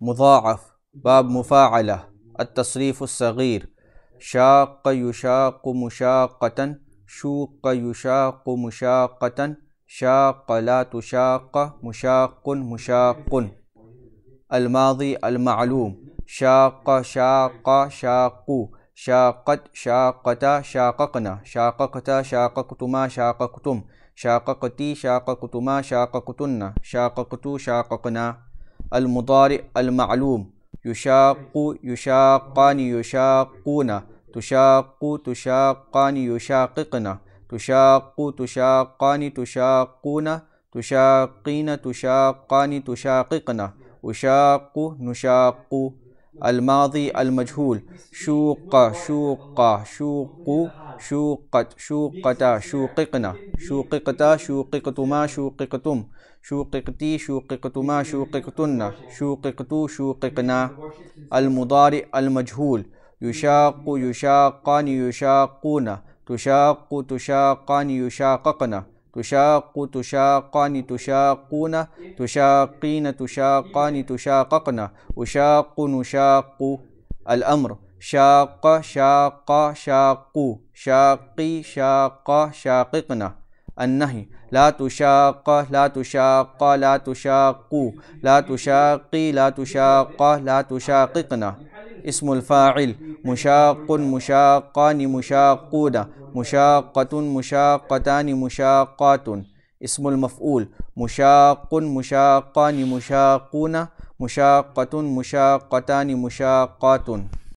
مضاعف باب مفاعلة التصريف الصغير شاق يشاق مشاقة شوق يشاق مشاقة شاق لا تشاق مشاق مشاق الماضي المعلوم شاق شاق شاق شاقت شاقتا شاققنا شاققتا شاققتما شاققتم شاققتي شاققتما شاققتن شاققتو شاققنا المضارع المعلوم يشاق يشاقان يشاقون تشاق تشاقان يشاققن تشاق تشاقان تشاقون تشاقين تشاقان تشاققن أشاق نشاق الماضي المجهول شوق شوق شوق شوقت شوقتا شوققنا شوققتا شوققتما شوققتم شوققتي شوققتما شوققتن شوققتو شوققنا المضارع المجهول يشاق يشاقان يشاقون تشاق تشاقان يشاققنا تشاق تشاقان تشاقون تشاقين تشاقان تشاققنا أشاق نشاق الأمر شاق شاق شاقو شاقي شاق شاققنا النهي لا تشاق لا تشاق لا تشاقو لا تشاقي لا تشاق لا تشاققنا اسم الفاعل مشاق مشاقان مشاقون مشاقة مشاقتان مشاقات اسم المفعول مشاق مشاقان مشاقون مشاقة مشاقتان مشاقات